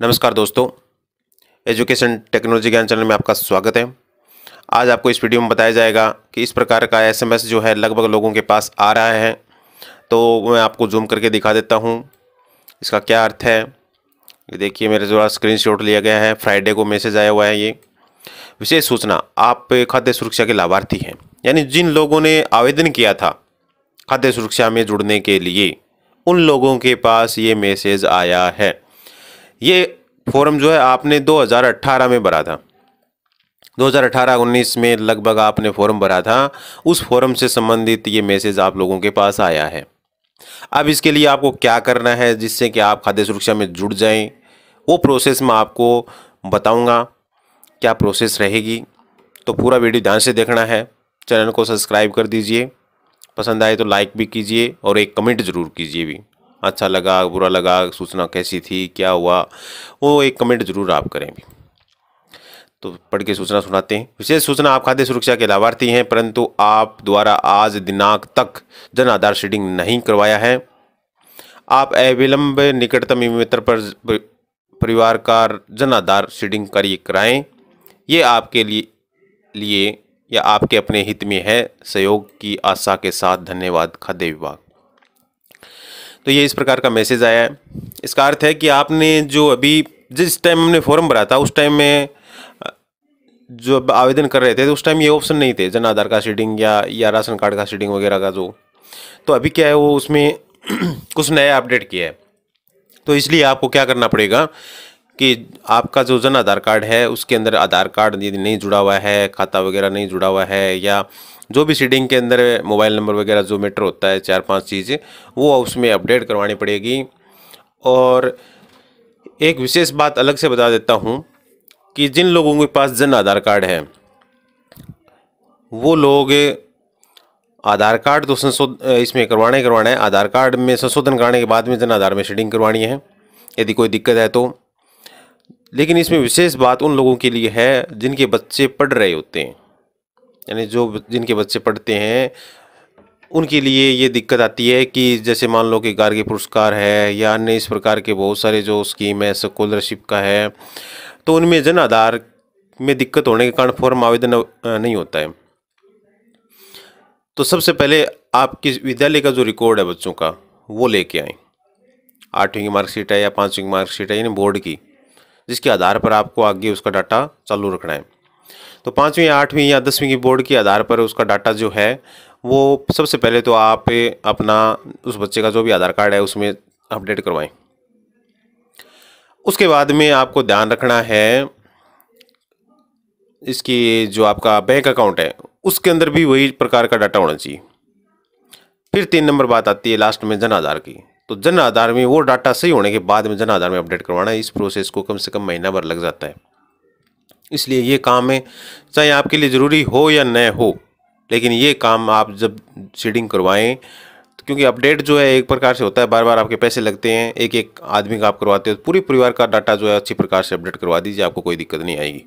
नमस्कार दोस्तों education technology ज्ञान चैनल में आपका स्वागत है आज आपको इस वीडियो में बताया जाएगा कि इस प्रकार का एसएमएस जो है लगभग लोगों के पास आ रहा है तो मैं आपको जूम करके दिखा देता हूँ इसका क्या अर्थ है देखिए मेरे द्वारा स्क्रीन लिया गया है फ्राइडे को मैसेज आया हुआ है ये विशेष सूचना आप खाद्य सुरक्षा के लाभार्थी हैं यानी जिन लोगों ने आवेदन किया था खाद्य सुरक्षा में जुड़ने के लिए उन लोगों के पास ये मैसेज आया है ये फॉर्म जो है आपने 2018 में भरा था 2018-19 में लगभग आपने फॉर्म भरा था उस फॉर्म से संबंधित ये मैसेज आप लोगों के पास आया है अब इसके लिए आपको क्या करना है जिससे कि आप खाद्य सुरक्षा में जुड़ जाएं वो प्रोसेस मैं आपको बताऊंगा क्या प्रोसेस रहेगी तो पूरा वीडियो ध्यान से देखना है चैनल को सब्सक्राइब कर दीजिए पसंद आए तो लाइक भी कीजिए और एक कमेंट ज़रूर कीजिए भी अच्छा लगा बुरा लगा सूचना कैसी थी क्या हुआ वो एक कमेंट ज़रूर आप करें भी तो पढ़ के सूचना सुनाते हैं विशेष सूचना आप खाद्य सुरक्षा के लाभार्थी हैं परंतु आप द्वारा आज दिनांक तक जन आधार शेडिंग नहीं करवाया है आप अविलंब निकटतम मित्र पर परिवार का जन आधार शेडिंग कार्य कराएं ये आपके लिए लिए या आपके अपने हित में है सहयोग की आशा के साथ धन्यवाद खाद्य विभाग तो ये इस प्रकार का मैसेज आया है इसका अर्थ है कि आपने जो अभी जिस टाइम हमने फॉर्म भरा था उस टाइम में जो आवेदन कर रहे थे तो उस टाइम ये ऑप्शन नहीं थे जन आधार कार्ड सीडिंग या या राशन कार्ड का सीडिंग वगैरह का जो तो अभी क्या है वो उसमें कुछ नया अपडेट किया है तो इसलिए आपको क्या करना पड़ेगा कि आपका जो जन आधार कार्ड है उसके अंदर आधार कार्ड यदि नहीं जुड़ा हुआ है खाता वगैरह नहीं जुड़ा हुआ है या जो भी सीडिंग के अंदर मोबाइल नंबर वगैरह जो मीटर होता है चार पांच चीज़ें वो उसमें अपडेट करवानी पड़ेगी और एक विशेष बात अलग से बता देता हूँ कि जिन लोगों के पास जन आधार कार्ड है वो लोग आधार कार्ड तो संशोध इसमें करवाना ही करवाना है आधार कार्ड में संशोधन कराने के बाद में जन आधार में शेडिंग करवानी है यदि कोई दिक्कत है तो लेकिन इसमें विशेष बात उन लोगों के लिए है जिनके बच्चे पढ़ रहे होते हैं यानी जो जिनके बच्चे पढ़ते हैं उनके लिए ये दिक्कत आती है कि जैसे मान लो कि गार्गी पुरस्कार है या अन्य इस प्रकार के बहुत सारे जो स्कीम है स्कॉलरशिप का है तो उनमें जन आधार में दिक्कत होने के कारण फॉर्म आवेदन नहीं होता है तो सबसे पहले आपके विद्यालय का जो रिकॉर्ड है बच्चों का वो लेके आए आठवीं की मार्कशीट है या पाँचवीं की मार्कशीट है यानी बोर्ड की जिसके आधार पर आपको आगे उसका डाटा चालू रखना है तो पाँचवीं आठवीं या दसवीं की बोर्ड के आधार पर उसका डाटा जो है वो सबसे पहले तो आप अपना उस बच्चे का जो भी आधार कार्ड है उसमें अपडेट करवाएं उसके बाद में आपको ध्यान रखना है इसकी जो आपका बैंक अकाउंट है उसके अंदर भी वही प्रकार का डाटा होना चाहिए फिर तीन नंबर बात आती है लास्ट में जन आधार की तो जन आधार में वो डाटा सही होने के बाद में जन आधार में अपडेट करवाना इस प्रोसेस को कम से कम महीना भर लग जाता है इसलिए ये काम है चाहे आपके लिए ज़रूरी हो या न हो लेकिन ये काम आप जब सीडिंग करवाएं तो क्योंकि अपडेट जो है एक प्रकार से होता है बार बार आपके पैसे लगते हैं एक एक आदमी का आप करवाते हो तो पूरे परिवार का डाटा जो है अच्छी प्रकार से अपडेट करवा दीजिए आपको कोई दिक्कत नहीं आएगी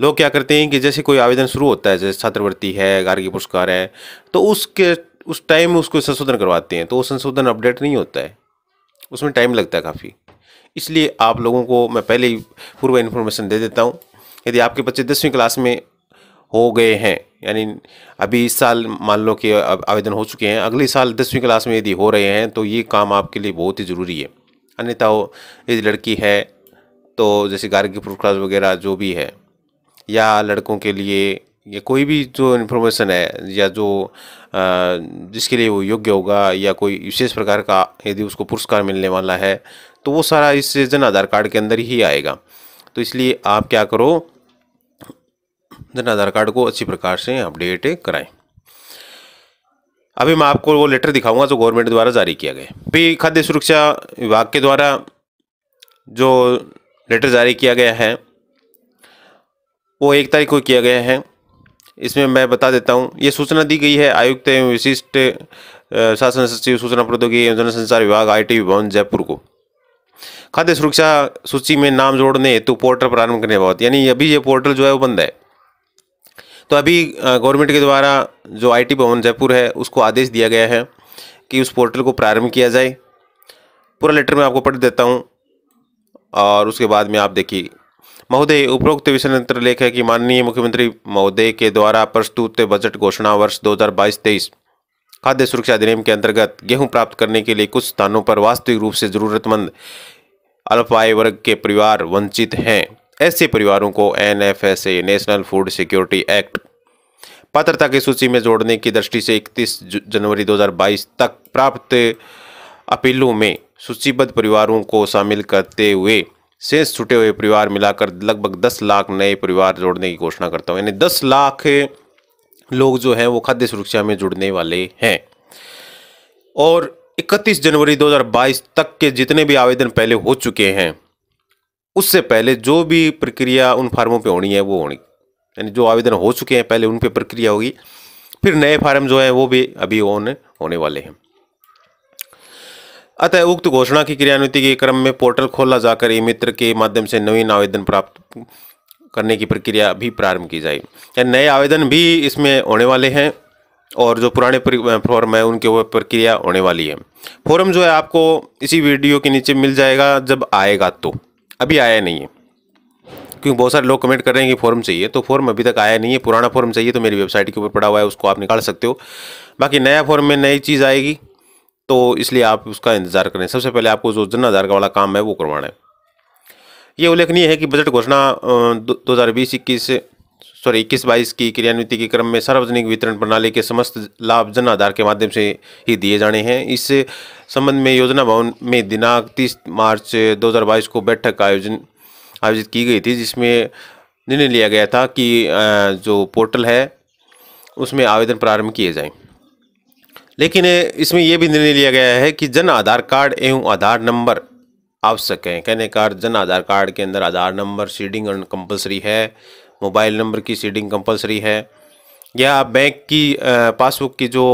लोग क्या करते हैं कि जैसे कोई आवेदन शुरू होता है जैसे छात्रवृत्ति है गार्गी पुरस्कार है तो उसके उस टाइम में उसको संशोधन करवाते हैं तो वो संशोधन अपडेट नहीं होता है उसमें टाइम लगता है काफ़ी इसलिए आप लोगों को मैं पहले ही पूर्व इन्फॉर्मेशन दे देता हूँ यदि आपके बच्चे दसवीं क्लास में हो गए हैं यानी अभी इस साल मान लो कि आवेदन हो चुके हैं अगले साल दसवीं क्लास में यदि हो रहे हैं तो ये काम आपके लिए बहुत ही ज़रूरी है अन्यथा यदि लड़की है तो जैसे गार्गी पुरस्कार वगैरह जो भी है या लड़कों के लिए या कोई भी जो इन्फॉर्मेशन है या जो जिसके लिए वो योग्य होगा या कोई विशेष प्रकार का यदि उसको पुरस्कार मिलने वाला है तो वो सारा इस जन आधार कार्ड के अंदर ही आएगा तो इसलिए आप क्या करो जन आधार कार्ड को अच्छी प्रकार से अपडेट कराएं अभी मैं आपको वो लेटर दिखाऊंगा जो गवर्नमेंट द्वारा जारी किया गया अभी खाद्य सुरक्षा विभाग के द्वारा जो लेटर जारी किया गया है वो एक तारीख को किया गया है इसमें मैं बता देता हूँ ये सूचना दी गई है आयुक्त एवं विशिष्ट शासन सचिव सूचना प्रौद्योगिकी एवं जनसंचार विभाग आईटी भवन जयपुर को खाद्य सुरक्षा सूची में नाम जोड़ने हेतु पोर्टल प्रारंभ करने बहुत यानी अभी ये पोर्टल जो है वो बंद है तो अभी गवर्नमेंट के द्वारा जो आईटी भवन जयपुर है उसको आदेश दिया गया है कि उस पोर्टल को प्रारंभ किया जाए पूरा लेटर मैं आपको पढ़ देता हूँ और उसके बाद में आप देखिए महोदय उपरोक्त विषय लेख है कि माननीय मुख्यमंत्री महोदय के द्वारा प्रस्तुत बजट घोषणा वर्ष 2022-23 खाद्य सुरक्षा अधिनियम के अंतर्गत गेहूं प्राप्त करने के लिए कुछ स्थानों पर वास्तविक रूप से ज़रूरतमंद अल्प आय वर्ग के परिवार वंचित हैं ऐसे परिवारों को N F S A national food security act पात्रता की सूची में जोड़ने की दृष्टि से 31 जनवरी 2022 तक प्राप्त अपीलों में सूचीबद्ध परिवारों को शामिल करते हुए शेष छुटे हुए परिवार मिलाकर लगभग 10 लाख नए परिवार जोड़ने की घोषणा करता हूँ यानी 10 लाख लोग जो हैं वो खाद्य सुरक्षा में जुड़ने वाले हैं और 31 जनवरी 2022 तक के जितने भी आवेदन पहले हो चुके हैं उससे पहले जो भी प्रक्रिया उन फार्मों पे होनी है वो होनी यानी जो आवेदन हो चुके हैं पहले उन पे प्रक्रिया होगी फिर नए फार्म जो हैं वो भी अभी ऑन होने वाले हैं अतः उक्त घोषणा की क्रियान्विति के क्रम में पोर्टल खोला जाकर ई मित्र के माध्यम से नवीन आवेदन प्राप्त करने की प्रक्रिया भी प्रारंभ की जाएगी नए आवेदन भी इसमें होने वाले हैं और जो पुराने फॉर्म है उनके ऊपर प्रक्रिया होने वाली है फॉर्म जो है आपको इसी वीडियो के नीचे मिल जाएगा जब आएगा तो अभी आया नहीं है क्योंकि बहुत सारे लोग कमेंट कर रहे हैं कि फॉर्म चाहिए तो फॉर्म अभी तक आया नहीं है पुराना फॉर्म चाहिए तो मेरी वेबसाइट के ऊपर पड़ा हुआ है उसको आप निकाल सकते हो बाकी नया फॉर्म में नई चीज़ आएगी तो इसलिए आप उसका इंतज़ार करें सबसे पहले आपको जो जन आधार का वाला काम है वो करवाना है ये उल्लेखनीय है कि बजट घोषणा दो हज़ार बीस इक्कीस सॉरी इक्कीस बाईस की क्रियान्विति के क्रम में सार्वजनिक वितरण प्रणाली के समस्त लाभ जन आधार के माध्यम से ही दिए जाने हैं इस संबंध में योजना भवन में दिनांक तीस मार्च दो को बैठक का आयोजन आयोजित की गई थी जिसमें निर्णय लिया गया था कि जो पोर्टल है उसमें आवेदन प्रारंभ किए जाएं लेकिन इसमें यह भी निर्णय लिया गया है कि जन आधार कार्ड एवं आधार नंबर आवश्यक है कहने का जन आधार कार्ड के अंदर आधार नंबर सीडिंग कंपलसरी है मोबाइल नंबर की सीडिंग कंपलसरी है या बैंक की पासबुक की जो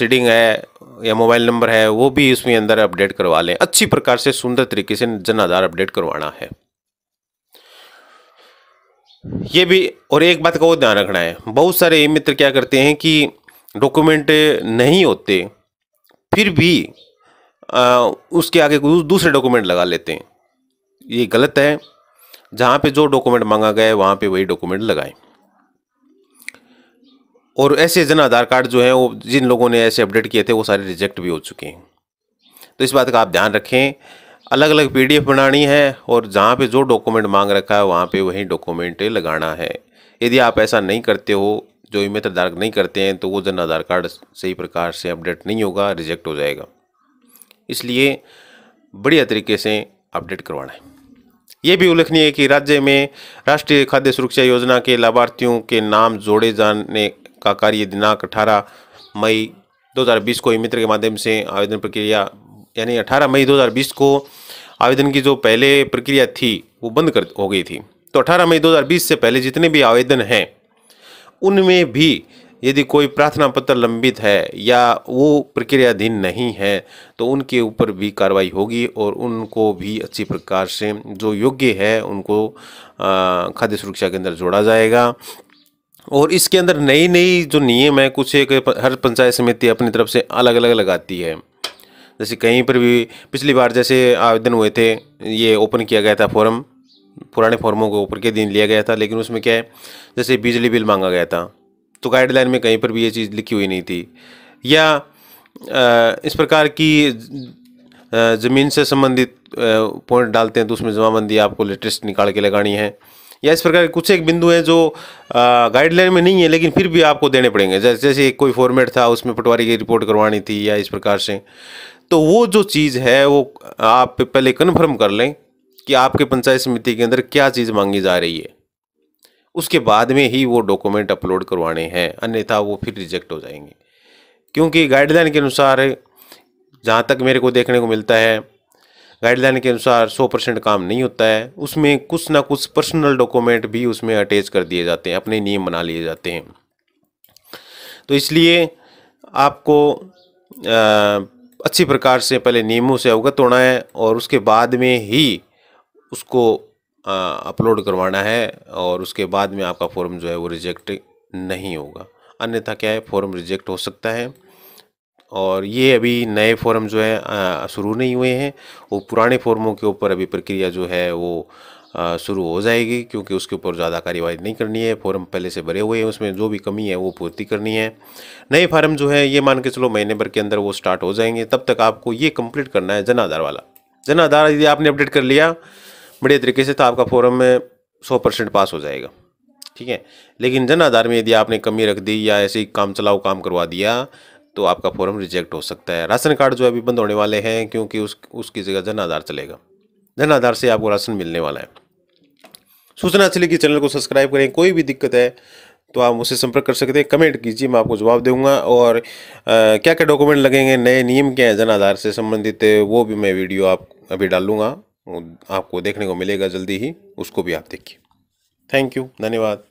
सीडिंग है या मोबाइल नंबर है वो भी इसमें अंदर अपडेट करवा लें अच्छी प्रकार से सुंदर तरीके से जन आधार अपडेट करवाना है ये भी और एक बात का वो ध्यान रखना है बहुत सारे मित्र क्या करते हैं कि डॉक्यूमेंट नहीं होते फिर भी आ, उसके आगे दूसरे डॉक्यूमेंट लगा लेते हैं ये गलत है जहाँ पे जो डॉक्यूमेंट मांगा गया है वहाँ पे वही डॉक्यूमेंट लगाएं और ऐसे जन आधार कार्ड जो हैं वो जिन लोगों ने ऐसे अपडेट किए थे वो सारे रिजेक्ट भी हो चुके हैं तो इस बात का आप ध्यान रखें अलग अलग पी बनानी है और जहाँ पर जो डॉक्यूमेंट मांग रखा है वहाँ पर वही डॉक्यूमेंट लगाना है यदि आप ऐसा नहीं करते हो जो ई नहीं करते हैं तो वो जन आधार कार्ड सही प्रकार से अपडेट नहीं होगा रिजेक्ट हो जाएगा इसलिए बढ़िया तरीके से अपडेट करवाना है ये भी उल्लेखनीय है कि राज्य में राष्ट्रीय खाद्य सुरक्षा योजना के लाभार्थियों के नाम जोड़े जाने का कार्य दिनांक अठारह मई 2020 को ई मित्र के माध्यम से आवेदन प्रक्रिया यानी 18 मई 2020 को आवेदन की जो पहले प्रक्रिया थी वो बंद कर हो गई थी तो 18 मई 2020 से पहले जितने भी आवेदन हैं उनमें भी यदि कोई प्रार्थना पत्र लंबित है या वो प्रक्रियाधीन नहीं है तो उनके ऊपर भी कार्रवाई होगी और उनको भी अच्छी प्रकार से जो योग्य है उनको खाद्य सुरक्षा के अंदर जोड़ा जाएगा और इसके अंदर नई नई जो नियम है कुछ एक हर पंचायत समिति अपनी तरफ से अलग अलग लगाती है जैसे कहीं पर भी पिछली बार जैसे आवेदन हुए थे ये ओपन किया गया था फॉर्म पुराने फॉर्मों को ऊपर के दिन लिया गया था लेकिन उसमें क्या है जैसे बिजली बिल मांगा गया था तो गाइडलाइन में कहीं पर भी ये चीज़ लिखी हुई नहीं थी या इस प्रकार की ज़मीन से संबंधित पॉइंट डालते हैं तो उसमें जमाबंदी आपको लेटेस्ट निकाल के लगानी है या इस प्रकार के कुछ एक बिंदु हैं जो गाइडलाइन में नहीं है लेकिन फिर भी आपको देने पड़ेंगे जैसे जैसे कोई फॉर्मेट था उसमें पटवारी की रिपोर्ट करवानी थी या इस प्रकार से तो वो जो चीज़ है वो आप पहले कन्फर्म कर लें कि आपके पंचायत समिति के अंदर क्या चीज़ मांगी जा रही है उसके बाद में ही वो डॉक्यूमेंट अपलोड करवाने हैं अन्यथा वो फिर रिजेक्ट हो जाएंगे क्योंकि गाइडलाइन के अनुसार जहाँ तक मेरे को देखने को मिलता है गाइडलाइन के अनुसार 100 परसेंट काम नहीं होता है उसमें कुछ ना कुछ पर्सनल डॉक्यूमेंट भी उसमें अटैच कर दिए जाते हैं अपने नियम बना लिए जाते हैं तो इसलिए आपको आ, अच्छी प्रकार से पहले नियमों से अवगत होना है और उसके बाद में ही उसको अपलोड करवाना है और उसके बाद में आपका फॉर्म जो है वो रिजेक्ट नहीं होगा अन्यथा क्या है फॉर्म रिजेक्ट हो सकता है और ये अभी नए फॉर्म जो है शुरू नहीं हुए हैं वो पुराने फॉर्मों के ऊपर अभी प्रक्रिया जो है वो शुरू हो जाएगी क्योंकि उसके ऊपर ज़्यादा कार्यवाही नहीं करनी है फॉर्म पहले से भरे हुए हैं उसमें जो भी कमी है वो पूर्ति करनी है नए फार्म जो है ये मान के चलो महीने भर के अंदर वो स्टार्ट हो जाएंगे तब तक आपको ये कंप्लीट करना है जनाधार वाला जनाधार यदि आपने अपडेट कर लिया बढ़िया तरीके से तो आपका फॉर्म में सौ परसेंट पास हो जाएगा ठीक है लेकिन जन आधार में यदि आपने कमी रख दी या ऐसे ही काम चलाओ काम करवा दिया तो आपका फॉर्म रिजेक्ट हो सकता है राशन कार्ड जो अभी बंद होने वाले हैं क्योंकि उस उसकी जगह जन आधार चलेगा जन आधार से आपको राशन मिलने वाला है सूचना अच्छी लगी चैनल को सब्सक्राइब करें कोई भी दिक्कत है तो आप मुझसे संपर्क कर सकते हैं कमेंट कीजिए मैं आपको जवाब दूंगा और आ, क्या क्या डॉक्यूमेंट लगेंगे नए नियम क्या हैं जन आधार से संबंधित वो भी मैं वीडियो आप अभी डालूंगा आपको देखने को मिलेगा जल्दी ही उसको भी आप देखिए थैंक यू धन्यवाद